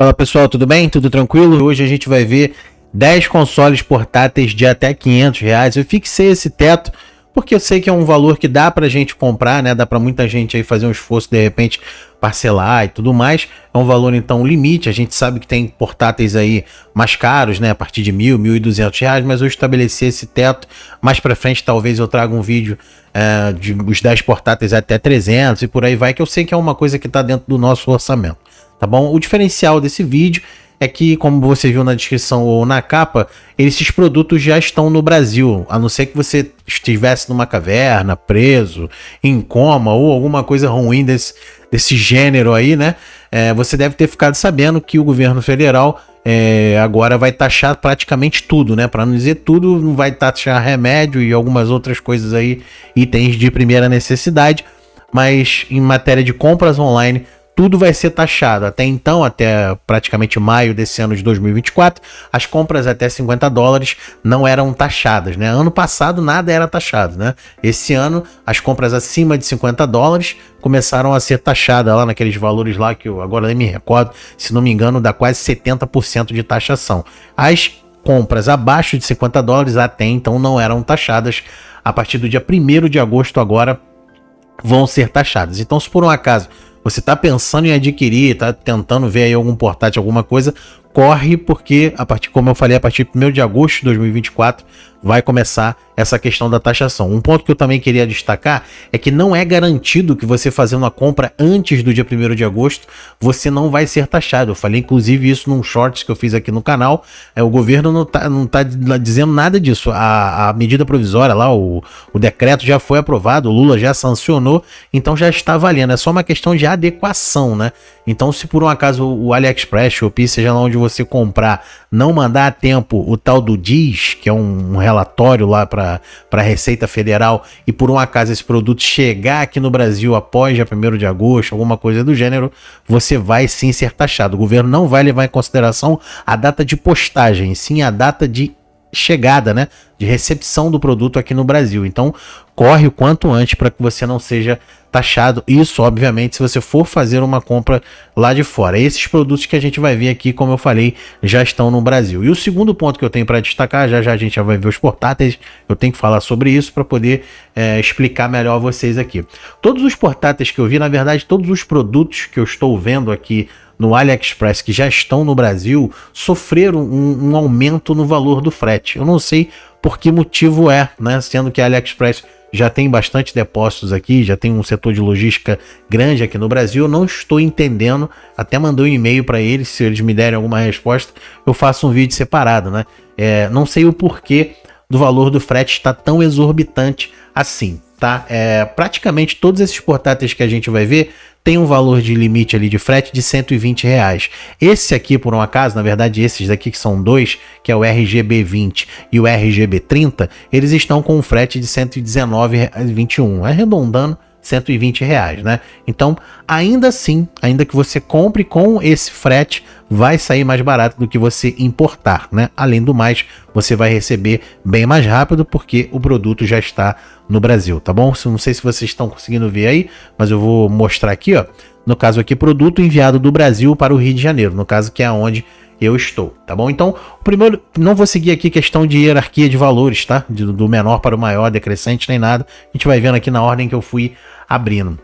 Fala pessoal, tudo bem? Tudo tranquilo? Hoje a gente vai ver 10 consoles portáteis de até 500 reais. Eu fixei esse teto porque eu sei que é um valor que dá pra gente comprar, né? Dá pra muita gente aí fazer um esforço, de repente, parcelar e tudo mais. É um valor, então, limite. A gente sabe que tem portáteis aí mais caros, né? A partir de mil, mil e duzentos reais, mas eu estabeleci esse teto. Mais pra frente, talvez eu traga um vídeo é, de os 10 portáteis até 300 e por aí vai, que eu sei que é uma coisa que tá dentro do nosso orçamento tá bom? O diferencial desse vídeo é que, como você viu na descrição ou na capa, esses produtos já estão no Brasil, a não ser que você estivesse numa caverna, preso, em coma ou alguma coisa ruim desse, desse gênero aí, né? É, você deve ter ficado sabendo que o governo federal é, agora vai taxar praticamente tudo, né? Para não dizer tudo, não vai taxar remédio e algumas outras coisas aí, itens de primeira necessidade, mas em matéria de compras online tudo vai ser taxado. Até então, até praticamente maio desse ano de 2024, as compras até 50 dólares não eram taxadas, né? Ano passado nada era taxado, né? Esse ano as compras acima de 50 dólares começaram a ser taxadas lá naqueles valores lá que eu agora nem me recordo, se não me engano, dá quase 70% de taxação. As compras abaixo de 50 dólares até então não eram taxadas. A partir do dia 1 de agosto agora vão ser taxadas. Então, se por um acaso você está pensando em adquirir, está tentando ver aí algum portátil, alguma coisa, corre, porque a partir, como eu falei, a partir de 1 de agosto de 2024 vai começar essa questão da taxação. Um ponto que eu também queria destacar é que não é garantido que você fazendo a compra antes do dia 1 de agosto, você não vai ser taxado. Eu falei inclusive isso num shorts que eu fiz aqui no canal. É, o governo não está não tá dizendo nada disso. A, a medida provisória lá, o, o decreto já foi aprovado, o Lula já sancionou, então já está valendo. É só uma questão de adequação, né? Então, se por um acaso o AliExpress, o Pi, seja lá onde você comprar, não mandar a tempo o tal do DIS, que é um, um relatório lá para a Receita Federal e por um acaso esse produto chegar aqui no Brasil após já 1 de agosto, alguma coisa do gênero, você vai sim ser taxado. O governo não vai levar em consideração a data de postagem, sim a data de chegada, né, de recepção do produto aqui no Brasil. Então, corre o quanto antes para que você não seja taxado. Isso, obviamente, se você for fazer uma compra lá de fora. Esses produtos que a gente vai ver aqui, como eu falei, já estão no Brasil. E o segundo ponto que eu tenho para destacar, já já a gente já vai ver os portáteis, eu tenho que falar sobre isso para poder é, explicar melhor a vocês aqui. Todos os portáteis que eu vi, na verdade, todos os produtos que eu estou vendo aqui no AliExpress que já estão no Brasil sofreram um, um aumento no valor do frete. Eu não sei por que motivo é, né? Sendo que a AliExpress já tem bastante depósitos aqui, já tem um setor de logística grande aqui no Brasil. Eu não estou entendendo. Até mandei um e-mail para eles, se eles me derem alguma resposta, eu faço um vídeo separado, né? É, não sei o porquê do valor do frete está tão exorbitante assim tá? É, praticamente todos esses portáteis que a gente vai ver tem um valor de limite ali de frete de 120 reais. Esse aqui, por um acaso, na verdade, esses daqui que são dois, que é o RGB20 e o RGB30, eles estão com um frete de 119,21, arredondando 120 reais, né? Então, ainda assim, ainda que você compre com esse frete, vai sair mais barato do que você importar, né? Além do mais, você vai receber bem mais rápido porque o produto já está no Brasil, tá bom? Não sei se vocês estão conseguindo ver aí, mas eu vou mostrar aqui, ó. No caso aqui, produto enviado do Brasil para o Rio de Janeiro, no caso que é onde eu estou, tá bom? Então, primeiro, não vou seguir aqui questão de hierarquia de valores, tá? do menor para o maior, decrescente, nem nada. A gente vai vendo aqui na ordem que eu fui abrindo.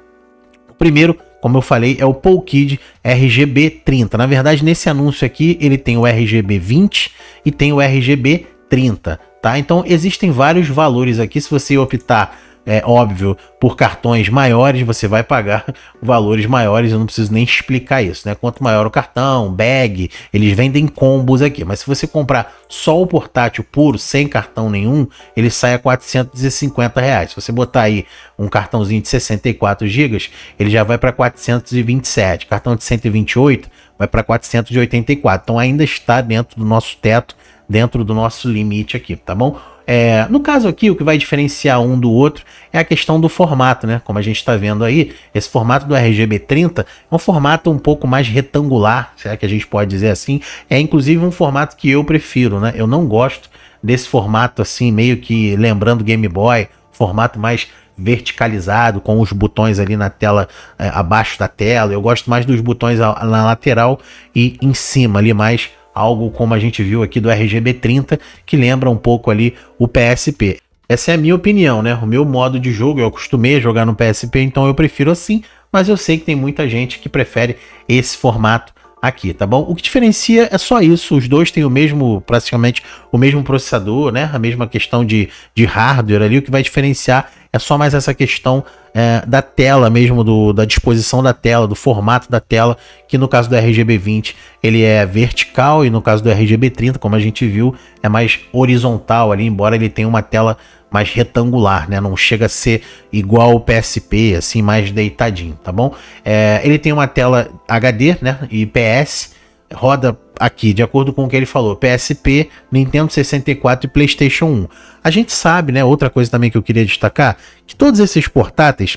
O primeiro como eu falei, é o Polkid RGB 30. Na verdade, nesse anúncio aqui, ele tem o RGB 20 e tem o RGB 30, tá? Então, existem vários valores aqui. Se você optar é óbvio, por cartões maiores você vai pagar valores maiores, eu não preciso nem explicar isso, né? Quanto maior o cartão, bag, eles vendem combos aqui, mas se você comprar só o portátil puro, sem cartão nenhum, ele sai a 450 reais. Se você botar aí um cartãozinho de 64 GB, ele já vai para 427, cartão de 128 vai para 484. Então ainda está dentro do nosso teto, dentro do nosso limite aqui, tá bom? É, no caso aqui, o que vai diferenciar um do outro é a questão do formato, né? Como a gente está vendo aí, esse formato do RGB30 é um formato um pouco mais retangular, será é que a gente pode dizer assim? É inclusive um formato que eu prefiro, né? Eu não gosto desse formato assim, meio que lembrando Game Boy, formato mais verticalizado, com os botões ali na tela, é, abaixo da tela. Eu gosto mais dos botões na lateral e em cima ali, mais algo como a gente viu aqui do RGB30, que lembra um pouco ali o PSP. Essa é a minha opinião, né? O meu modo de jogo, eu acostumei a jogar no PSP, então eu prefiro assim, mas eu sei que tem muita gente que prefere esse formato aqui, tá bom? O que diferencia é só isso, os dois têm o mesmo, praticamente, o mesmo processador, né? A mesma questão de, de hardware ali, o que vai diferenciar é só mais essa questão é, da tela mesmo, do, da disposição da tela, do formato da tela, que no caso do RGB20 ele é vertical e no caso do RGB30, como a gente viu, é mais horizontal ali, embora ele tenha uma tela mais retangular, né? Não chega a ser igual o PSP, assim, mais deitadinho, tá bom? É, ele tem uma tela HD, né? IPS, roda aqui, de acordo com o que ele falou, PSP, Nintendo 64 e PlayStation 1. A gente sabe, né? Outra coisa também que eu queria destacar, que todos esses portáteis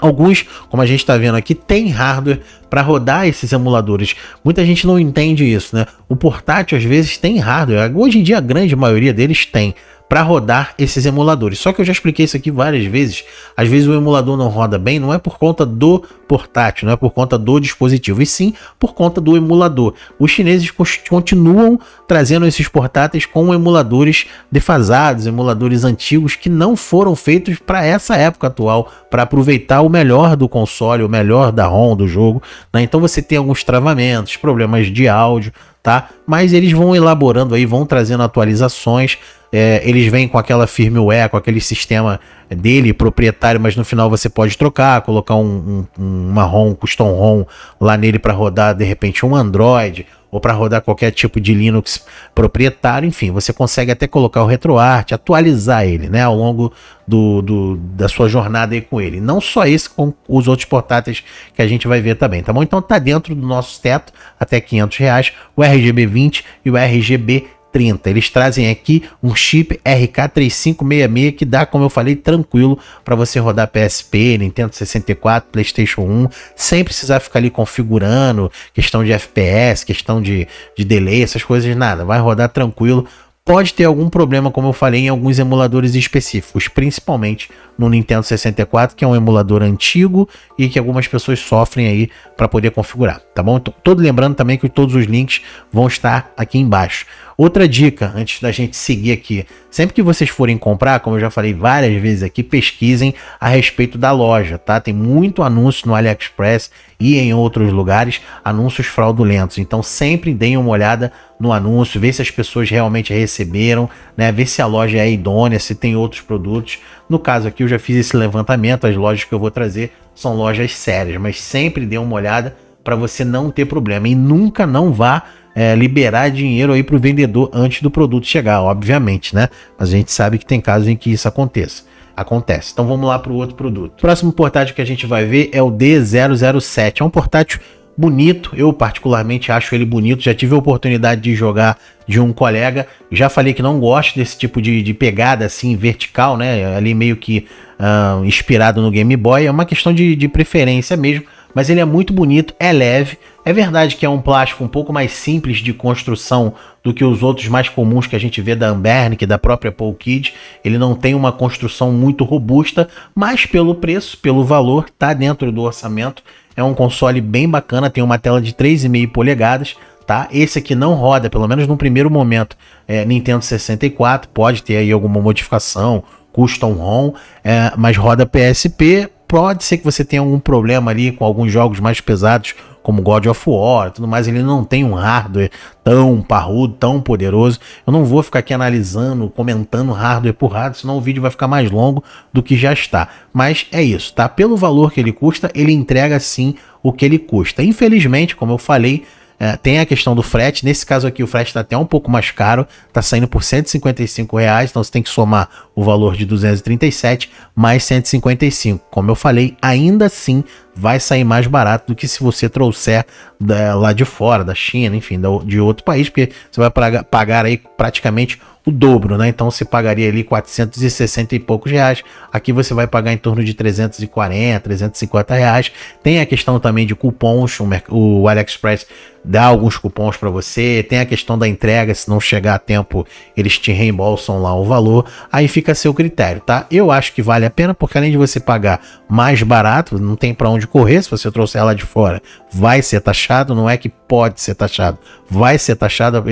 Alguns, como a gente está vendo aqui, tem hardware para rodar esses emuladores. Muita gente não entende isso, né? O portátil às vezes tem hardware. Hoje em dia a grande maioria deles tem para rodar esses emuladores. Só que eu já expliquei isso aqui várias vezes. Às vezes o emulador não roda bem, não é por conta do portátil, não é por conta do dispositivo, e sim por conta do emulador. Os chineses continuam trazendo esses portáteis com emuladores defasados, emuladores antigos que não foram feitos para essa época atual, para aproveitar o melhor do console, o melhor da ROM do jogo. Né? Então você tem alguns travamentos, problemas de áudio, tá? Mas eles vão elaborando aí, vão trazendo atualizações é, eles vêm com aquela firmware, com aquele sistema dele, proprietário, mas no final você pode trocar, colocar um, um, uma ROM, custom ROM lá nele para rodar de repente um Android ou para rodar qualquer tipo de Linux proprietário, enfim, você consegue até colocar o RetroArch, atualizar ele, né, ao longo do, do, da sua jornada aí com ele. Não só esse, com os outros portáteis que a gente vai ver também, tá bom? Então tá dentro do nosso teto, até 500 reais, o RGB 20 e o RGB 30. Eles trazem aqui um chip RK3566 que dá, como eu falei, tranquilo para você rodar PSP, Nintendo 64, PlayStation 1, sem precisar ficar ali configurando questão de FPS, questão de, de delay, essas coisas, nada. Vai rodar tranquilo. Pode ter algum problema, como eu falei, em alguns emuladores específicos, principalmente no Nintendo 64, que é um emulador antigo e que algumas pessoas sofrem aí para poder configurar, tá bom? Então, todo lembrando também que todos os links vão estar aqui embaixo. Outra dica, antes da gente seguir aqui, sempre que vocês forem comprar, como eu já falei várias vezes aqui, pesquisem a respeito da loja, tá? Tem muito anúncio no AliExpress e em outros lugares, anúncios fraudulentos. Então sempre deem uma olhada no anúncio, ver se as pessoas realmente receberam, né? Ver se a loja é idônea, se tem outros produtos. No caso aqui, eu já fiz esse levantamento, as lojas que eu vou trazer são lojas sérias, mas sempre dê uma olhada para você não ter problema e nunca não vá é, liberar dinheiro aí para o vendedor antes do produto chegar, obviamente, né? Mas a gente sabe que tem casos em que isso aconteça. Acontece. Então vamos lá para o outro produto. O próximo portátil que a gente vai ver é o D007. É um portátil bonito. Eu particularmente acho ele bonito. Já tive a oportunidade de jogar de um colega. Já falei que não gosto desse tipo de, de pegada assim vertical, né? Ali meio que uh, inspirado no Game Boy. É uma questão de, de preferência mesmo. Mas ele é muito bonito, é leve. É verdade que é um plástico um pouco mais simples de construção do que os outros mais comuns que a gente vê da Ambernic, da própria Kid Ele não tem uma construção muito robusta, mas pelo preço, pelo valor, tá dentro do orçamento é um console bem bacana, tem uma tela de 3,5 polegadas, tá? Esse aqui não roda, pelo menos no primeiro momento, é, Nintendo 64, pode ter aí alguma modificação, custom ROM, é, mas roda PSP, pode ser que você tenha algum problema ali com alguns jogos mais pesados, como God of War tudo mais, ele não tem um hardware tão parrudo, tão poderoso. Eu não vou ficar aqui analisando, comentando hardware por hardware, senão o vídeo vai ficar mais longo do que já está. Mas é isso, tá? Pelo valor que ele custa, ele entrega sim o que ele custa. Infelizmente, como eu falei, é, tem a questão do frete. Nesse caso aqui, o frete está até um pouco mais caro, está saindo por 155 reais. Então você tem que somar o valor de 237 mais 155. Como eu falei, ainda assim vai sair mais barato do que se você trouxer da, é, lá de fora, da China, enfim, da, de outro país, porque você vai pagar, pagar aí praticamente o dobro, né? Então você pagaria ali 460 e poucos reais. Aqui você vai pagar em torno de 340, 350 reais. Tem a questão também de cupons, o AliExpress dá alguns cupons para você, tem a questão da entrega, se não chegar a tempo, eles te reembolsam lá o valor, aí fica a seu critério, tá? Eu acho que vale a pena porque além de você pagar mais barato, não tem para onde correr, se você trouxer ela de fora, vai ser taxado, não é que pode ser taxado, vai ser taxado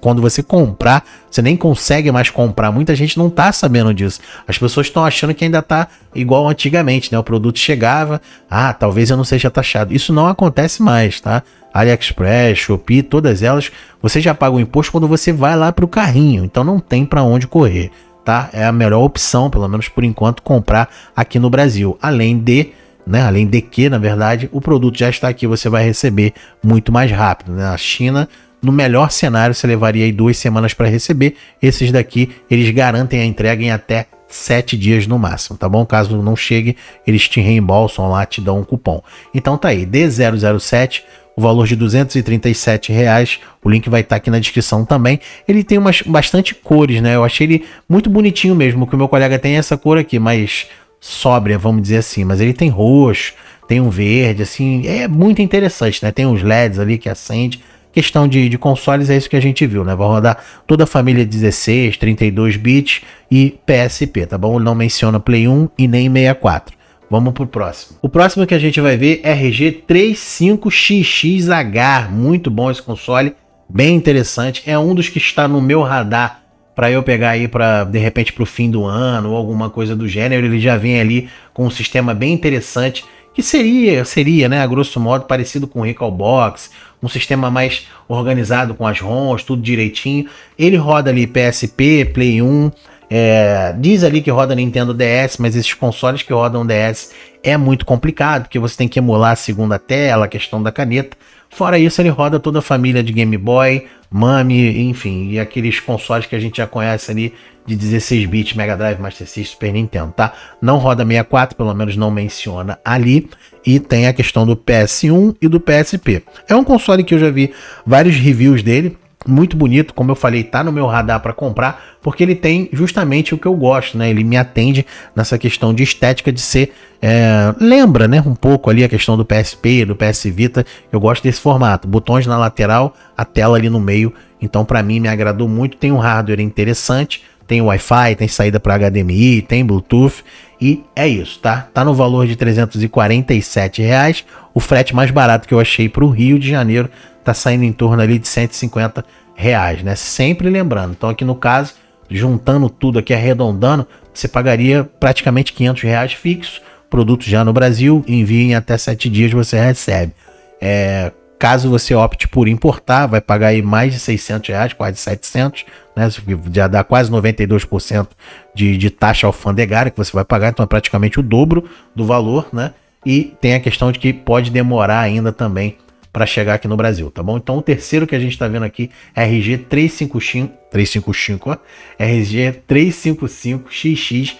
quando você comprar, você nem consegue mais comprar. Muita gente não tá sabendo disso. As pessoas estão achando que ainda tá igual antigamente, né? O produto chegava, ah, talvez eu não seja taxado. Isso não acontece mais, tá? AliExpress, Shopee, todas elas, você já paga o imposto quando você vai lá para o carrinho, então não tem para onde correr, tá? É a melhor opção, pelo menos por enquanto, comprar aqui no Brasil. Além de, né, além de que, na verdade, o produto já está aqui, você vai receber muito mais rápido, né? China no melhor cenário, você levaria aí duas semanas para receber. Esses daqui, eles garantem a entrega em até sete dias no máximo, tá bom? Caso não chegue, eles te reembolsam lá, te dão um cupom. Então tá aí, D007 o valor de 237 reais. O link vai estar tá aqui na descrição também. Ele tem umas bastante cores, né? Eu achei ele muito bonitinho mesmo, que o meu colega tem essa cor aqui, mais sóbria, vamos dizer assim. Mas ele tem roxo, tem um verde, assim, é muito interessante, né? Tem uns LEDs ali que acende. Questão de, de consoles é isso que a gente viu, né? Vai rodar toda a família 16, 32 bits e PSP, tá bom? Ele não menciona Play 1 e nem 64. Vamos pro próximo. O próximo que a gente vai ver é RG35XXH. Muito bom esse console, bem interessante. É um dos que está no meu radar para eu pegar aí para de repente para o fim do ano ou alguma coisa do gênero. Ele já vem ali com um sistema bem interessante que seria, seria, né, a grosso modo parecido com o Recalbox, um sistema mais organizado com as ROMs, tudo direitinho. Ele roda ali PSP, Play 1, é, diz ali que roda Nintendo DS, mas esses consoles que rodam DS é muito complicado, porque você tem que emular a segunda tela, a questão da caneta. Fora isso, ele roda toda a família de Game Boy, Mami, enfim, e aqueles consoles que a gente já conhece ali de 16 bits, Mega Drive, Master System, Super Nintendo, tá? Não roda 64, pelo menos não menciona ali. E tem a questão do PS1 e do PSP. É um console que eu já vi vários reviews dele muito bonito, como eu falei, tá no meu radar para comprar, porque ele tem justamente o que eu gosto, né? Ele me atende nessa questão de estética de ser é, lembra, né, um pouco ali a questão do PSP, do PS Vita. Eu gosto desse formato, botões na lateral, a tela ali no meio. Então, para mim me agradou muito, tem um hardware interessante tem Wi-Fi, tem saída para HDMI, tem Bluetooth e é isso, tá? Tá no valor de 347 reais. O frete mais barato que eu achei para o Rio de Janeiro tá saindo em torno ali de 150 reais, né? Sempre lembrando. Então aqui no caso, juntando tudo aqui, arredondando, você pagaria praticamente 500 reais fixo. Produto já no Brasil, envia em até 7 dias você recebe. É, Caso você opte por importar, vai pagar aí mais de 600 reais, quase 700, né? Já dá quase 92% de, de taxa alfandegária que você vai pagar, então é praticamente o dobro do valor, né? E tem a questão de que pode demorar ainda também para chegar aqui no Brasil, tá bom? Então o terceiro que a gente está vendo aqui é RG 355, 355 ó, RG 355XXH.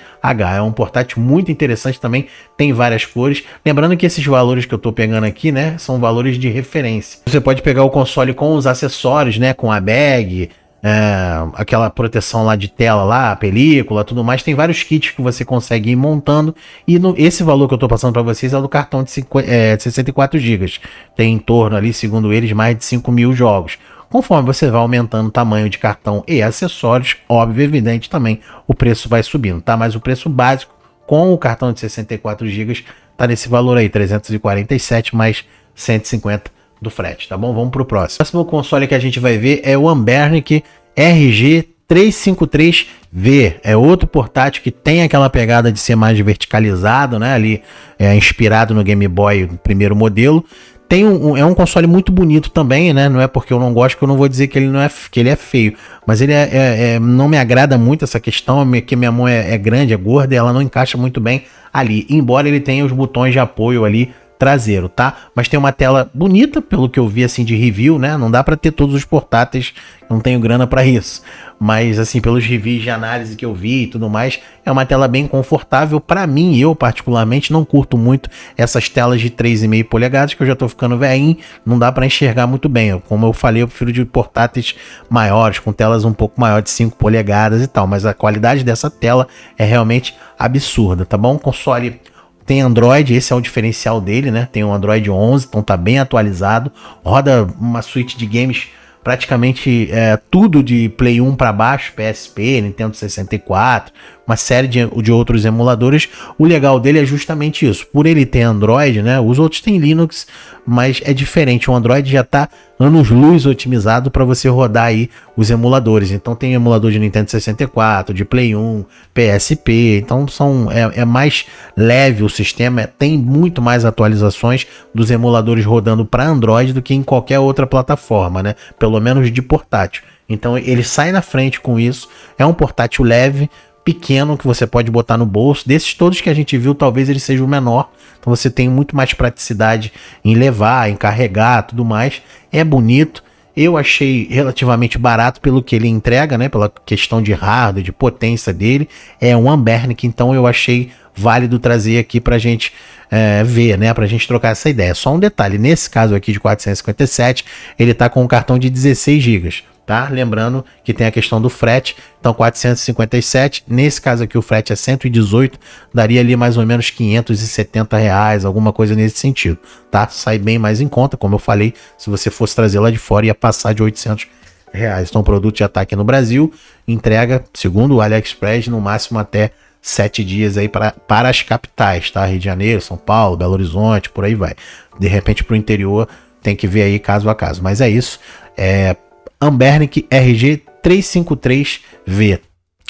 É um portátil muito interessante também, tem várias cores. Lembrando que esses valores que eu estou pegando aqui, né, são valores de referência. Você pode pegar o console com os acessórios, né, com a bag, é, aquela proteção lá de tela lá, película, tudo mais. Tem vários kits que você consegue ir montando. E no, esse valor que eu estou passando para vocês é do cartão de, 50, é, de 64 GB. Tem em torno ali, segundo eles, mais de 5 mil jogos. Conforme você vai aumentando o tamanho de cartão e acessórios, óbvio, evidente também, o preço vai subindo, tá? Mas o preço básico com o cartão de 64 GB tá nesse valor aí, 347 mais 150 do frete, tá bom? Vamos pro próximo. O próximo console que a gente vai ver é o Ambernic RG 353V é outro portátil que tem aquela pegada de ser mais verticalizado, né? Ali é inspirado no Game Boy, no primeiro modelo. Tem um, é um console muito bonito também, né? Não é porque eu não gosto que eu não vou dizer que ele não é que ele é feio, mas ele é, é, é não me agrada muito essa questão, é que minha mão é, é grande, é gorda, e ela não encaixa muito bem ali. Embora ele tenha os botões de apoio ali traseiro, tá? Mas tem uma tela bonita, pelo que eu vi assim de review, né? Não dá para ter todos os portáteis, não tenho grana para isso. Mas assim, pelos reviews de análise que eu vi e tudo mais, é uma tela bem confortável para mim, eu particularmente não curto muito essas telas de 3,5 polegadas que eu já tô ficando velhinho, não dá para enxergar muito bem. Como eu falei, eu prefiro de portáteis maiores, com telas um pouco maior de 5 polegadas e tal, mas a qualidade dessa tela é realmente absurda, tá bom? Console tem Android, esse é o diferencial dele, né? Tem o Android 11, então tá bem atualizado. Roda uma suite de games praticamente é, tudo de Play 1 para baixo, PSP, Nintendo 64, uma série de, de outros emuladores. O legal dele é justamente isso. Por ele ter Android, né? Os outros têm Linux, mas é diferente. O Android já está anos-luz otimizado para você rodar aí os emuladores. Então tem emulador de Nintendo 64, de Play 1, PSP. Então são é, é mais leve o sistema, é, tem muito mais atualizações dos emuladores rodando para Android do que em qualquer outra plataforma, né? Pelo menos de portátil. Então ele sai na frente com isso. É um portátil leve, pequeno que você pode botar no bolso. Desses todos que a gente viu, talvez ele seja o menor. Então você tem muito mais praticidade em levar, em carregar, tudo mais. É bonito. Eu achei relativamente barato pelo que ele entrega, né? Pela questão de hardware, de potência dele. É um Ambernic, então eu achei válido trazer aqui para gente é, ver, né? para gente trocar essa ideia. Só um detalhe, nesse caso aqui de 457, ele tá com um cartão de 16 GB tá? Lembrando que tem a questão do frete, então 457, nesse caso aqui o frete é 118, daria ali mais ou menos 570 reais, alguma coisa nesse sentido, tá? Sai bem mais em conta, como eu falei, se você fosse trazer lá de fora ia passar de 800 reais. Então o produto já está aqui no Brasil, entrega, segundo o AliExpress, no máximo até sete dias aí pra, para as capitais, tá? Rio de Janeiro, São Paulo, Belo Horizonte, por aí vai. De repente para o interior tem que ver aí caso a caso, mas é isso. É, Ambernic RG353V.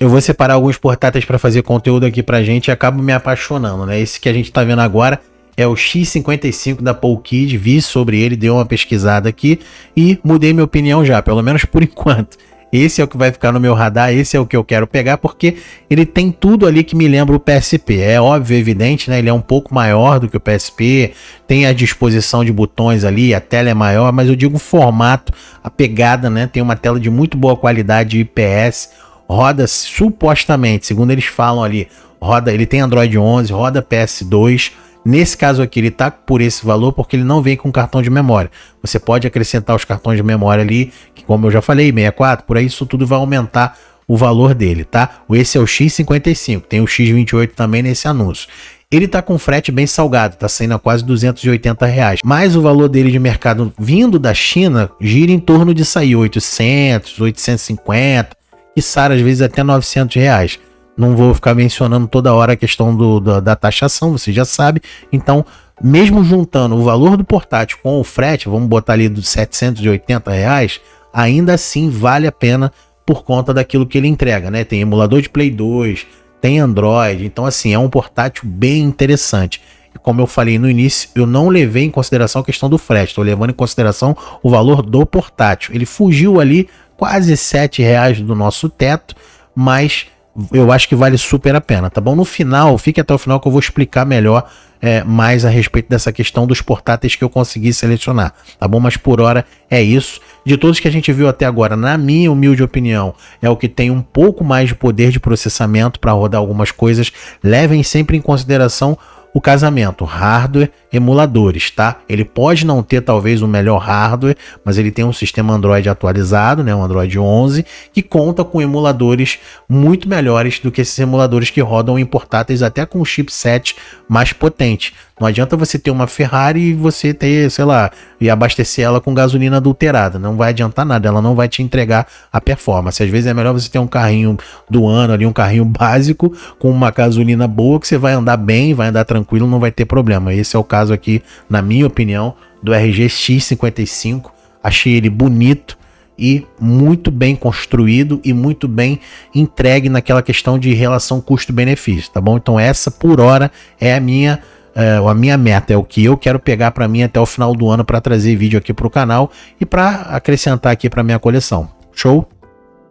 Eu vou separar alguns portáteis para fazer conteúdo aqui a gente e acabo me apaixonando, né? Esse que a gente tá vendo agora é o X55 da Polkid, vi sobre ele, dei uma pesquisada aqui e mudei minha opinião já, pelo menos por enquanto. Esse é o que vai ficar no meu radar, esse é o que eu quero pegar, porque ele tem tudo ali que me lembra o PSP. É óbvio, evidente, né? Ele é um pouco maior do que o PSP, tem a disposição de botões ali, a tela é maior, mas eu digo o formato, a pegada, né? Tem uma tela de muito boa qualidade IPS, roda supostamente, segundo eles falam ali, roda, ele tem Android 11, roda PS2 Nesse caso aqui, ele está por esse valor porque ele não vem com cartão de memória. Você pode acrescentar os cartões de memória ali, que como eu já falei, 64, por aí isso tudo vai aumentar o valor dele, tá? Esse é o X55, tem o X28 também nesse anúncio. Ele tá com frete bem salgado, tá saindo a quase 280 reais. Mas o valor dele de mercado vindo da China gira em torno de sair 800, 850, e às vezes até 900 reais. Não vou ficar mencionando toda hora a questão do, da, da taxação, você já sabe. Então, mesmo juntando o valor do portátil com o frete, vamos botar ali dos 780 reais, ainda assim vale a pena por conta daquilo que ele entrega, né? Tem emulador de Play 2, tem Android, então assim, é um portátil bem interessante. E como eu falei no início, eu não levei em consideração a questão do frete, estou levando em consideração o valor do portátil. Ele fugiu ali quase 7 reais do nosso teto, mas eu acho que vale super a pena, tá bom? No final, fique até o final que eu vou explicar melhor é, mais a respeito dessa questão dos portáteis que eu consegui selecionar, tá bom? Mas por hora é isso. De todos que a gente viu até agora, na minha humilde opinião, é o que tem um pouco mais de poder de processamento para rodar algumas coisas. Levem sempre em consideração o casamento hardware emuladores, tá? Ele pode não ter talvez o melhor hardware, mas ele tem um sistema Android atualizado, né, um Android 11, que conta com emuladores muito melhores do que esses emuladores que rodam em portáteis até com um chipset mais potente. Não adianta você ter uma Ferrari e você ter, sei lá, e abastecer ela com gasolina adulterada. Não vai adiantar nada, ela não vai te entregar a performance. Às vezes é melhor você ter um carrinho do ano ali, um carrinho básico, com uma gasolina boa, que você vai andar bem, vai andar tranquilo, não vai ter problema. Esse é o caso caso aqui, na minha opinião, do RGX55. Achei ele bonito e muito bem construído e muito bem entregue naquela questão de relação custo-benefício, tá bom? Então essa por hora é a minha é, a minha meta, é o que eu quero pegar para mim até o final do ano para trazer vídeo aqui para o canal e para acrescentar aqui para minha coleção. Show?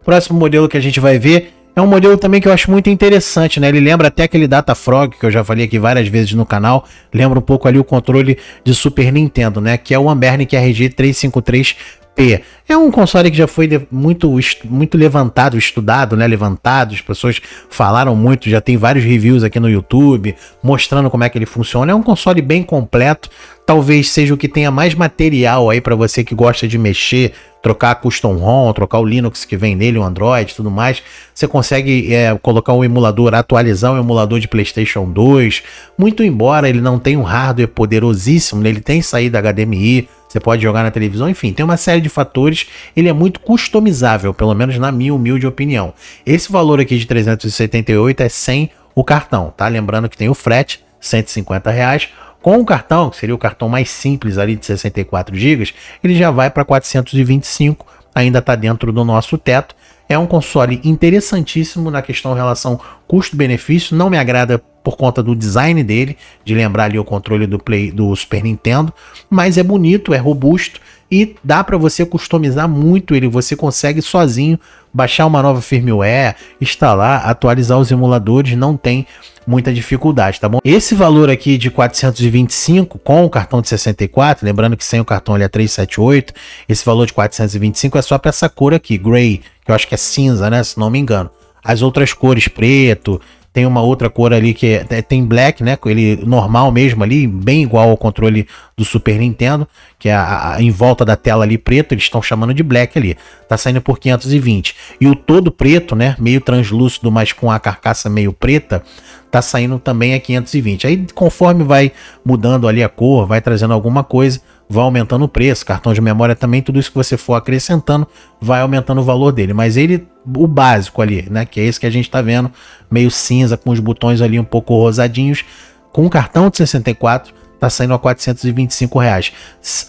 Próximo modelo que a gente vai ver é um modelo também que eu acho muito interessante, né? Ele lembra até aquele Data Frog que eu já falei aqui várias vezes no canal. Lembra um pouco ali o controle de Super Nintendo, né? Que é o Ambernic RG353P. É um console que já foi muito, muito levantado, estudado, né? Levantado, as pessoas falaram muito, já tem vários reviews aqui no YouTube mostrando como é que ele funciona. É um console bem completo, talvez seja o que tenha mais material aí para você que gosta de mexer, trocar custom ROM, trocar o Linux que vem nele, o Android tudo mais. Você consegue é, colocar um emulador, atualizar um emulador de PlayStation 2. Muito embora ele não tenha um hardware poderosíssimo, né? ele tem saída HDMI, você pode jogar na televisão, enfim, tem uma série de fatores. Ele é muito customizável, pelo menos na minha humilde opinião. Esse valor aqui de 378 é sem o cartão, tá? Lembrando que tem o frete, 150 reais com o cartão, que seria o cartão mais simples ali de 64 GB, ele já vai para 425, ainda está dentro do nosso teto. É um console interessantíssimo na questão relação custo-benefício, não me agrada por conta do design dele, de lembrar ali o controle do Play do Super Nintendo, mas é bonito, é robusto e dá para você customizar muito ele. Você consegue sozinho baixar uma nova firmware, instalar, atualizar os emuladores, não tem muita dificuldade, tá bom? Esse valor aqui de 425 com o cartão de 64, lembrando que sem o cartão ele é 378, esse valor de 425 é só para essa cor aqui, gray, que eu acho que é cinza, né, se não me engano. As outras cores, preto, tem uma outra cor ali que é, é tem black, né? Ele normal mesmo ali, bem igual ao controle do Super Nintendo, que é a, a, em volta da tela ali preto, eles estão chamando de black ali. Tá saindo por 520. E o todo preto, né? Meio translúcido, mas com a carcaça meio preta, tá saindo também a 520. Aí conforme vai mudando ali a cor, vai trazendo alguma coisa, vai aumentando o preço, cartão de memória também, tudo isso que você for acrescentando vai aumentando o valor dele. Mas ele, o básico ali, né? Que é esse que a gente tá vendo, meio cinza, com os botões ali um pouco rosadinhos, com o cartão de 64 tá saindo a 425 reais.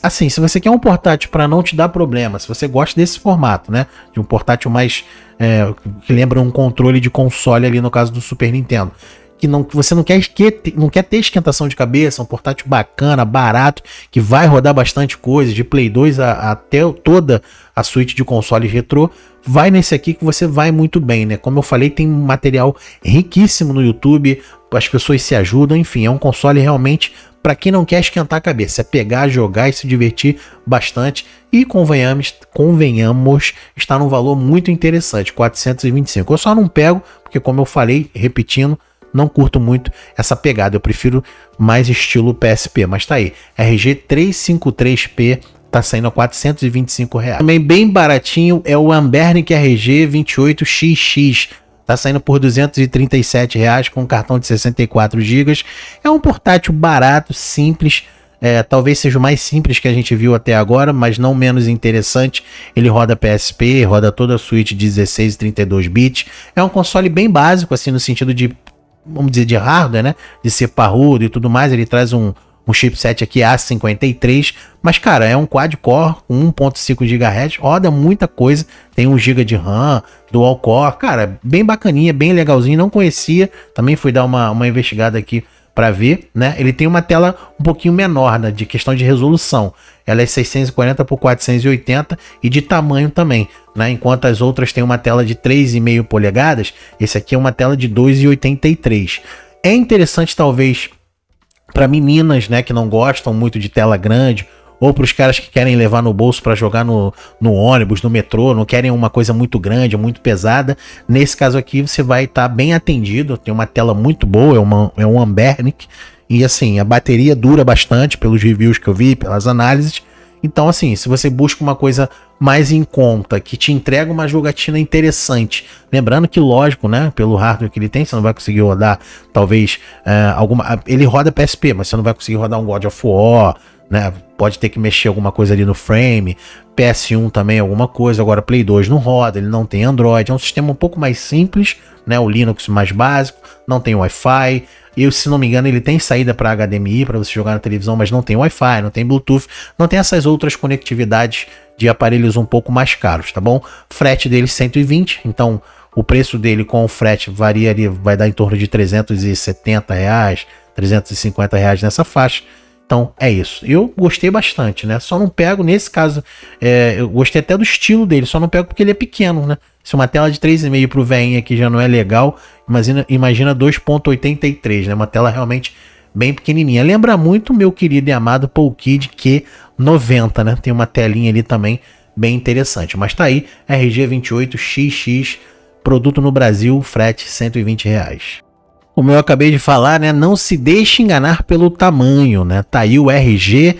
Assim, se você quer um portátil para não te dar problema, se você gosta desse formato, né, de um portátil mais é, que lembra um controle de console ali no caso do Super Nintendo, que não que você não quer, que, não quer ter esquentação de cabeça, um portátil bacana, barato, que vai rodar bastante coisa, de Play 2 a, a até toda a suíte de consoles retrô, vai nesse aqui que você vai muito bem, né? Como eu falei, tem material riquíssimo no YouTube, as pessoas se ajudam, enfim, é um console realmente para quem não quer esquentar a cabeça, é pegar, jogar e se divertir bastante. E convenhamos, convenhamos, está num valor muito interessante, 425. Eu só não pego, porque como eu falei, repetindo, não curto muito essa pegada. Eu prefiro mais estilo PSP, mas tá aí. RG353P tá saindo a 425 reais. Também bem baratinho é o Ambernic RG28XX. Tá saindo por 237 reais com um cartão de 64 GB. É um portátil barato, simples. É, talvez seja o mais simples que a gente viu até agora, mas não menos interessante. Ele roda PSP, roda toda a suíte de 16 e 32 bits. É um console bem básico, assim, no sentido de vamos dizer, de hardware, né? De ser parrudo e tudo mais. Ele traz um, um chipset aqui A53, mas cara, é um quad-core com 1.5 GHz, roda muita coisa, tem 1 GB de RAM, dual-core, cara, bem bacaninha, bem legalzinho, não conhecia, também fui dar uma, uma investigada aqui para ver, né? Ele tem uma tela um pouquinho menor, né, de questão de resolução. Ela é 640 por 480 e de tamanho também, né? Enquanto as outras têm uma tela de 3,5 polegadas, esse aqui é uma tela de 2,83. É interessante talvez para meninas, né, que não gostam muito de tela grande ou para os caras que querem levar no bolso para jogar no, no, ônibus, no metrô, não querem uma coisa muito grande, muito pesada. Nesse caso aqui, você vai estar tá bem atendido. Tem uma tela muito boa, é, uma, é um Ambernic. E assim, a bateria dura bastante pelos reviews que eu vi, pelas análises. Então, assim, se você busca uma coisa mais em conta, que te entrega uma jogatina interessante, lembrando que, lógico, né, pelo hardware que ele tem, você não vai conseguir rodar, talvez, é, alguma. Ele roda PSP, mas você não vai conseguir rodar um God of War, né? Pode ter que mexer alguma coisa ali no frame, PS1 também alguma coisa, agora Play 2 não roda, ele não tem Android, é um sistema um pouco mais simples, né? O Linux mais básico, não tem Wi-Fi. E se não me engano, ele tem saída para HDMI para você jogar na televisão, mas não tem Wi-Fi, não tem Bluetooth, não tem essas outras conectividades de aparelhos um pouco mais caros, tá bom? Frete dele 120, então o preço dele com o frete varia ali, vai dar em torno de 370 reais, 350 reais nessa faixa. Então é isso. Eu gostei bastante, né? Só não pego, nesse caso, é, eu gostei até do estilo dele, só não pego porque ele é pequeno, né? Se uma tela de 3,5 pro veinha aqui já não é legal, imagina, imagina 2,83, né? Uma tela realmente bem pequenininha. Lembra muito meu querido e amado Paul Kid Q90, né? Tem uma telinha ali também bem interessante. Mas tá aí, RG28XX, produto no Brasil, frete 120 reais. Como eu acabei de falar, né, não se deixe enganar pelo tamanho, né? Tá aí o RG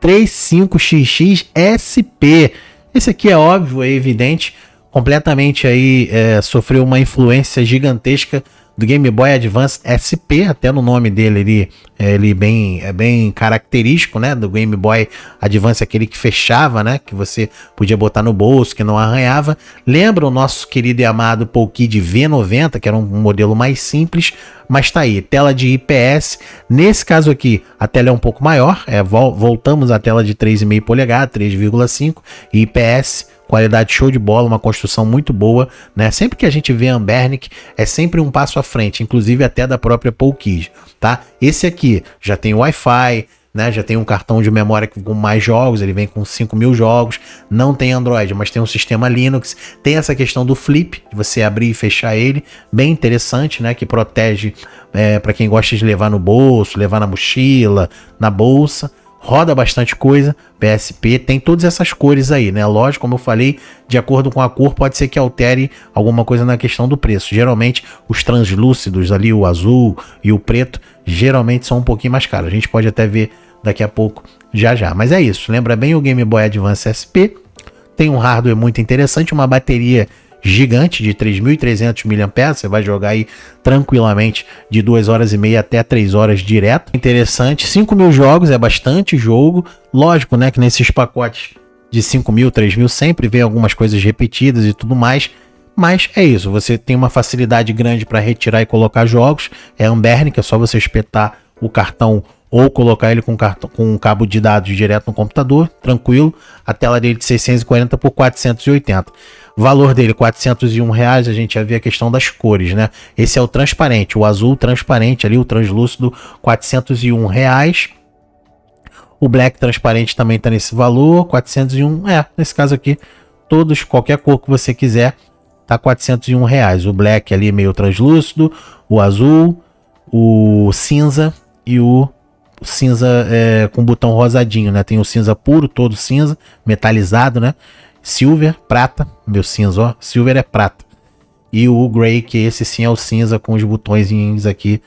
35XX SP. Esse aqui é óbvio, é evidente, completamente aí é, sofreu uma influência gigantesca do Game Boy Advance SP, até no nome dele ele, é, ele bem, é bem característico, né? Do Game Boy Advance, aquele que fechava, né? Que você podia botar no bolso, que não arranhava. Lembra o nosso querido e amado Polkid V90, que era um modelo mais simples, mas tá aí, tela de IPS. Nesse caso aqui, a tela é um pouco maior, é, voltamos à tela de 3,5 polegadas, 3,5 IPS Qualidade show de bola, uma construção muito boa, né? Sempre que a gente vê Ambernick, é sempre um passo à frente, inclusive até da própria Polkiss, tá? Esse aqui já tem Wi-Fi, né, já tem um cartão de memória com mais jogos, ele vem com 5 mil jogos, não tem Android, mas tem um sistema Linux, tem essa questão do flip, de você abrir e fechar ele, bem interessante, né? Que protege é, para quem gosta de levar no bolso, levar na mochila, na bolsa roda bastante coisa, PSP, tem todas essas cores aí, né? Lógico, como eu falei, de acordo com a cor, pode ser que altere alguma coisa na questão do preço. Geralmente, os translúcidos ali, o azul e o preto, geralmente são um pouquinho mais caros. A gente pode até ver daqui a pouco, já já. Mas é isso, lembra bem o Game Boy Advance SP, tem um hardware muito interessante, uma bateria gigante de 3.300 mAh, você vai jogar aí tranquilamente de 2 horas e meia até 3 horas direto. Interessante, 5 mil jogos é bastante jogo, lógico né, que nesses pacotes de 5 mil, 3 mil sempre vem algumas coisas repetidas e tudo mais, mas é isso, você tem uma facilidade grande para retirar e colocar jogos, é que é só você espetar o cartão ou colocar ele com, cartão, com um cabo de dados direto no computador, tranquilo, a tela dele de 640 por 480. Valor dele, 401 reais. A gente já vê a questão das cores, né? Esse é o transparente, o azul transparente ali, o translúcido, 401 reais. O black transparente também está nesse valor, 401. É, nesse caso aqui, todos, qualquer cor que você quiser, tá 401 reais. O black ali meio translúcido, o azul, o cinza e o cinza é, com botão rosadinho, né? Tem o cinza puro, todo cinza, metalizado, né? Silver, prata. Meu cinza, ó. Silver é prata. E o Grey, que é esse sim é o cinza com os botões aqui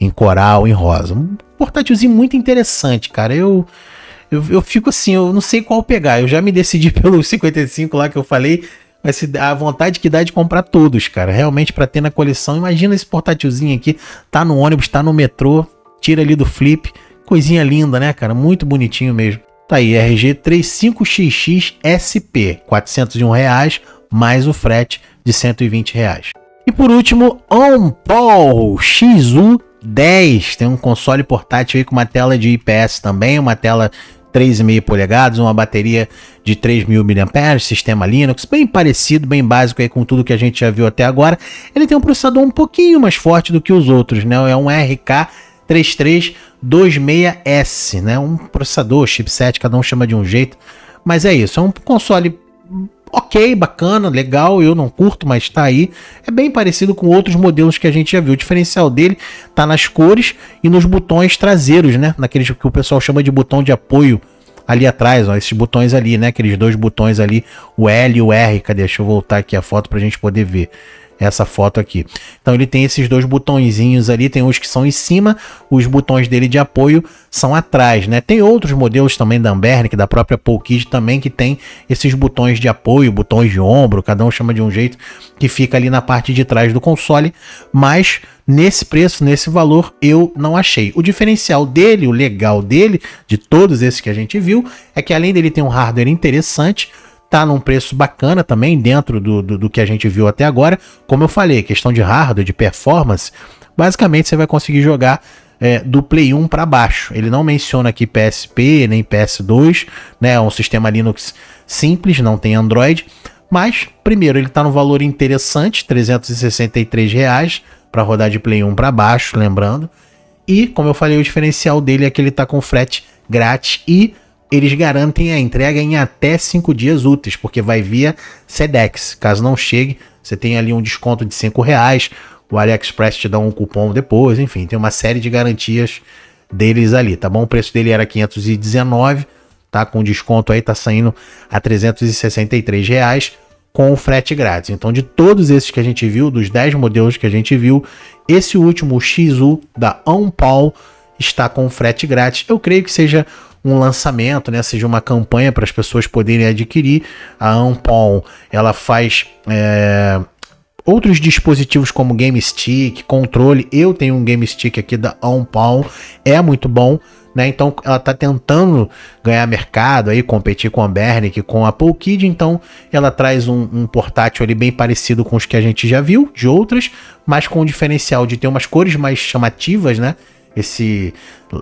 em coral, em rosa. Um portátilzinho muito interessante, cara. Eu, eu, eu fico assim, eu não sei qual pegar. Eu já me decidi pelo 55 lá que eu falei, mas a vontade que dá de comprar todos, cara. Realmente para ter na coleção. Imagina esse portátilzinho aqui, tá no ônibus, tá no metrô, tira ali do flip. Coisinha linda, né, cara? Muito bonitinho mesmo. Tá aí, RG 35XX SP, R$ reais mais o frete de 120 reais. E por último, OnPol XU10, tem um console portátil aí com uma tela de IPS também, uma tela 3,5 polegadas, uma bateria de 3.000 mAh, sistema Linux, bem parecido, bem básico aí com tudo que a gente já viu até agora. Ele tem um processador um pouquinho mais forte do que os outros, né? É um RK 3326S, né? Um processador, chipset, cada um chama de um jeito. Mas é isso, é um console ok, bacana, legal, eu não curto, mas tá aí. É bem parecido com outros modelos que a gente já viu. O diferencial dele tá nas cores e nos botões traseiros, né? Naqueles que o pessoal chama de botão de apoio ali atrás, ó, esses botões ali, né? Aqueles dois botões ali, o L e o R. Cadê? Deixa eu voltar aqui a foto pra gente poder ver essa foto aqui. Então ele tem esses dois botõezinhos ali, tem uns que são em cima, os botões dele de apoio são atrás, né? Tem outros modelos também da Ambernic, da própria Polkid também, que tem esses botões de apoio, botões de ombro, cada um chama de um jeito, que fica ali na parte de trás do console, mas nesse preço, nesse valor, eu não achei. O diferencial dele, o legal dele, de todos esses que a gente viu, é que além dele ter um hardware interessante, tá num preço bacana também, dentro do, do, do, que a gente viu até agora. Como eu falei, questão de hardware, de performance, basicamente você vai conseguir jogar é, do Play 1 para baixo. Ele não menciona aqui PSP nem PS2, né? É um sistema Linux simples, não tem Android. Mas, primeiro, ele está no valor interessante, 363 reais para rodar de Play 1 para baixo, lembrando. E, como eu falei, o diferencial dele é que ele está com frete grátis e eles garantem a entrega em até 5 dias úteis, porque vai via SEDEX. Caso não chegue, você tem ali um desconto de 5 reais, o AliExpress te dá um cupom depois, enfim, tem uma série de garantias deles ali, tá bom? O preço dele era 519, tá? Com desconto aí tá saindo a 363 reais com o frete grátis. Então, de todos esses que a gente viu, dos 10 modelos que a gente viu, esse último o XU da Onpal está com frete grátis. Eu creio que seja um lançamento, né? Seja uma campanha para as pessoas poderem adquirir. A Ampon, ela faz é, outros dispositivos como Game Stick, controle. Eu tenho um Game Stick aqui da Ampon, é muito bom. Né? Então ela está tentando ganhar mercado aí, competir com a Bernic, com a Apple Kid, então ela traz um, um, portátil ali bem parecido com os que a gente já viu, de outras, mas com o diferencial de ter umas cores mais chamativas, né? esse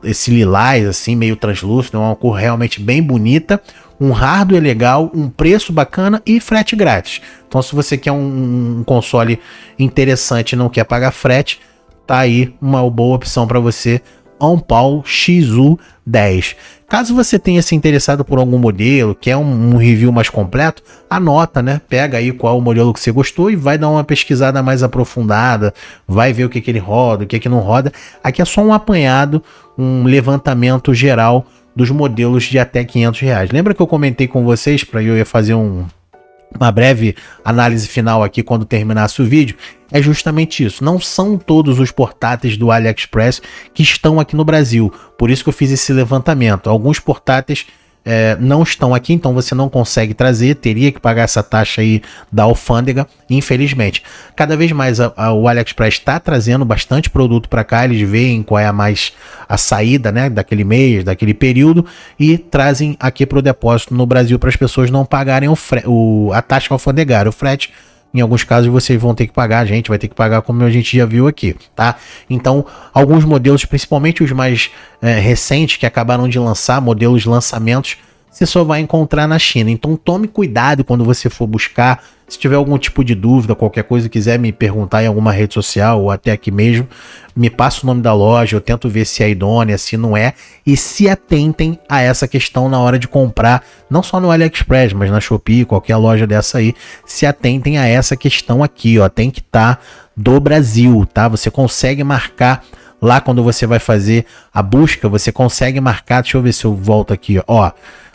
esse lilás assim meio translúcido, é uma cor realmente bem bonita, um hardware legal, um preço bacana e frete grátis. Então se você quer um, um console interessante e não quer pagar frete, tá aí uma boa opção para você Onpal XU 10. Caso você tenha se interessado por algum modelo, quer um, um review mais completo, anota, né? Pega aí qual o modelo que você gostou e vai dar uma pesquisada mais aprofundada, vai ver o que, que ele roda, o que, que não roda. Aqui é só um apanhado, um levantamento geral dos modelos de até 500 reais. Lembra que eu comentei com vocês para eu ia fazer um uma breve análise final aqui quando terminasse o vídeo, é justamente isso. Não são todos os portáteis do AliExpress que estão aqui no Brasil. Por isso que eu fiz esse levantamento. Alguns portáteis é, não estão aqui, então você não consegue trazer, teria que pagar essa taxa aí da alfândega, infelizmente. Cada vez mais a, a, o AliExpress está trazendo bastante produto para cá, eles veem qual é a mais a saída né, daquele mês, daquele período e trazem aqui para o depósito no Brasil para as pessoas não pagarem o, o a taxa alfandegária, o frete em alguns casos vocês vão ter que pagar, a gente vai ter que pagar como a gente já viu aqui, tá? Então, alguns modelos, principalmente os mais é, recentes que acabaram de lançar, modelos lançamentos, você só vai encontrar na China. Então, tome cuidado quando você for buscar se tiver algum tipo de dúvida, qualquer coisa, quiser me perguntar em alguma rede social ou até aqui mesmo, me passa o nome da loja, eu tento ver se é idônea, se não é, e se atentem a essa questão na hora de comprar, não só no AliExpress, mas na Shopee, qualquer loja dessa aí, se atentem a essa questão aqui, ó, tem que estar tá do Brasil, tá? Você consegue marcar lá quando você vai fazer a busca, você consegue marcar, deixa eu ver se eu volto aqui, ó, ó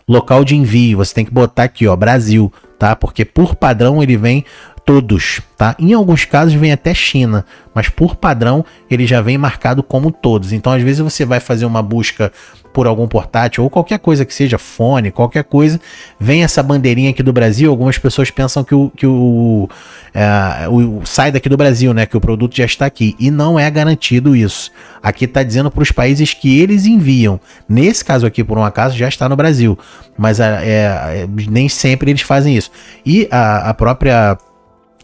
local de envio, você tem que botar aqui, ó, Brasil tá? Porque por padrão ele vem todos, tá? Em alguns casos vem até China, mas por padrão ele já vem marcado como todos. Então às vezes você vai fazer uma busca por algum portátil ou qualquer coisa que seja, fone, qualquer coisa, vem essa bandeirinha aqui do Brasil. Algumas pessoas pensam que o, que o, é, o sai daqui do Brasil, né? Que o produto já está aqui e não é garantido isso. Aqui está dizendo para os países que eles enviam. Nesse caso aqui, por um acaso, já está no Brasil, mas é, é, nem sempre eles fazem isso. E a, a própria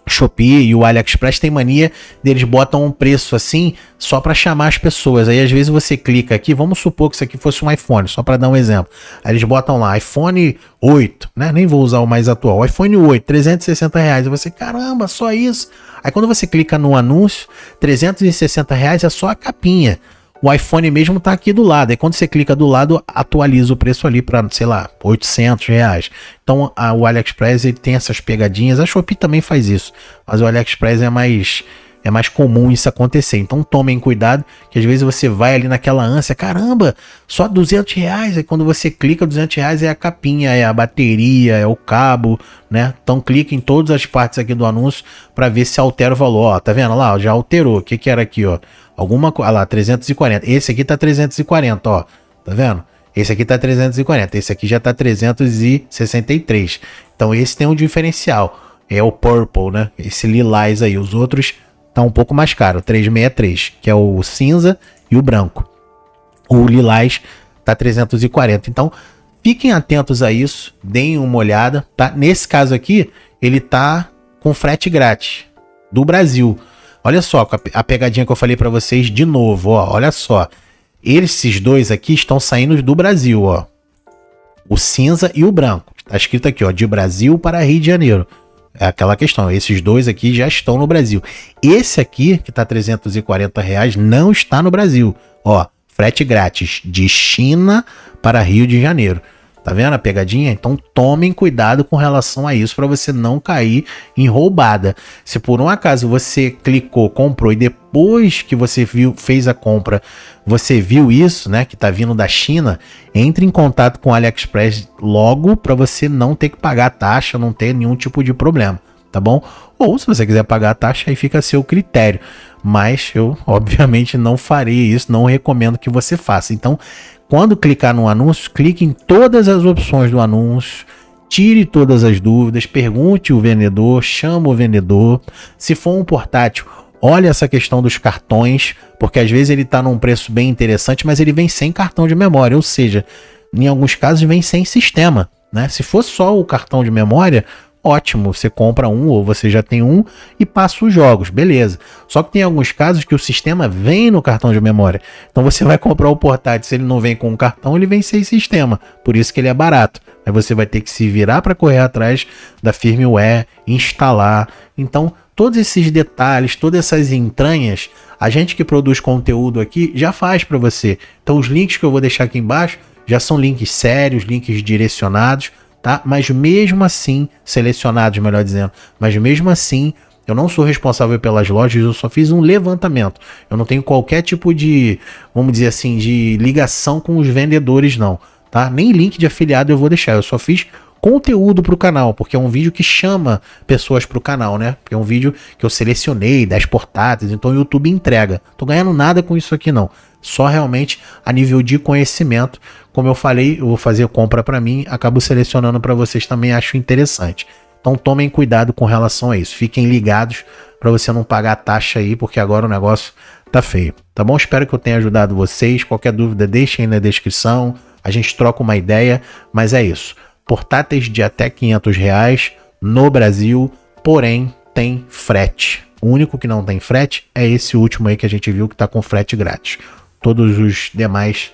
Shopee e o AliExpress tem mania deles botam um preço assim só para chamar as pessoas. Aí às vezes você clica aqui, vamos supor que isso aqui fosse um iPhone, só para dar um exemplo. Aí eles botam lá iPhone 8, né? Nem vou usar o mais atual. iPhone 8, 360 reais. E você, caramba, só isso. Aí quando você clica no anúncio, 360 reais é só a capinha o iPhone mesmo tá aqui do lado. E quando você clica do lado, atualiza o preço ali para, sei lá, 800 reais. Então a, o AliExpress ele tem essas pegadinhas. A Shopee também faz isso, mas o AliExpress é mais é mais comum isso acontecer. Então tomem cuidado, que às vezes você vai ali naquela ânsia, caramba, só 200 reais. Aí quando você clica, 200 reais é a capinha, é a bateria, é o cabo, né? Então clica em todas as partes aqui do anúncio para ver se altera o valor. Ó, tá vendo lá? Já alterou. O que que era aqui, ó? Alguma coisa, ah lá, 340. Esse aqui tá 340, ó. Tá vendo? Esse aqui tá 340, esse aqui já tá 363. Então esse tem um diferencial. É o purple, né? Esse lilás aí. Os outros tá um pouco mais caro, 363, que é o cinza e o branco. O lilás tá 340. Então, fiquem atentos a isso, deem uma olhada, tá? Nesse caso aqui, ele tá com frete grátis do Brasil. Olha só a pegadinha que eu falei para vocês de novo, ó, olha só. Esses dois aqui estão saindo do Brasil, ó. O cinza e o branco. Tá escrito aqui, ó, de Brasil para Rio de Janeiro. É aquela questão. Esses dois aqui já estão no Brasil. Esse aqui, que tá 340 reais, não está no Brasil. Ó, frete grátis de China para Rio de Janeiro. Tá vendo a pegadinha? Então tomem cuidado com relação a isso para você não cair em roubada. Se por um acaso você clicou, comprou e depois que você viu, fez a compra, você viu isso, né, que tá vindo da China, entre em contato com o AliExpress logo para você não ter que pagar a taxa, não ter nenhum tipo de problema, tá bom? Ou se você quiser pagar a taxa, aí fica a seu critério. Mas eu, obviamente, não farei isso, não recomendo que você faça. Então, quando clicar no anúncio, clique em todas as opções do anúncio, tire todas as dúvidas, pergunte o vendedor, chama o vendedor. Se for um portátil, olha essa questão dos cartões, porque às vezes ele está num preço bem interessante, mas ele vem sem cartão de memória, ou seja, em alguns casos vem sem sistema. Né? Se for só o cartão de memória, ótimo, você compra um ou você já tem um e passa os jogos, beleza. Só que tem alguns casos que o sistema vem no cartão de memória. Então você vai comprar o portátil, se ele não vem com o um cartão, ele vem sem sistema, por isso que ele é barato. Aí você vai ter que se virar para correr atrás da firmware, instalar. Então, todos esses detalhes, todas essas entranhas, a gente que produz conteúdo aqui já faz para você. Então, os links que eu vou deixar aqui embaixo já são links sérios, links direcionados tá? Mas mesmo assim, selecionados, melhor dizendo, mas mesmo assim, eu não sou responsável pelas lojas, eu só fiz um levantamento. Eu não tenho qualquer tipo de, vamos dizer assim, de ligação com os vendedores, não, tá? Nem link de afiliado eu vou deixar, eu só fiz conteúdo para o canal, porque é um vídeo que chama pessoas para o canal, né? Porque é um vídeo que eu selecionei, 10 portáteis, então o YouTube entrega. Tô ganhando nada com isso aqui não, só realmente a nível de conhecimento como eu falei, eu vou fazer compra para mim, acabo selecionando para vocês também, acho interessante. Então tomem cuidado com relação a isso. Fiquem ligados para você não pagar a taxa aí, porque agora o negócio tá feio. Tá bom? Espero que eu tenha ajudado vocês. Qualquer dúvida, deixem aí na descrição. A gente troca uma ideia, mas é isso. Portáteis de até 500 reais no Brasil, porém tem frete. O único que não tem frete é esse último aí que a gente viu que está com frete grátis. Todos os demais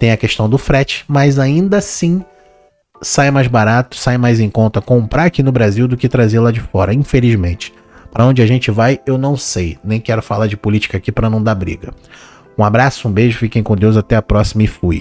tem a questão do frete, mas ainda assim sai mais barato, sai mais em conta comprar aqui no Brasil do que trazer lá de fora, infelizmente. Para onde a gente vai, eu não sei. Nem quero falar de política aqui para não dar briga. Um abraço, um beijo, fiquem com Deus, até a próxima e fui.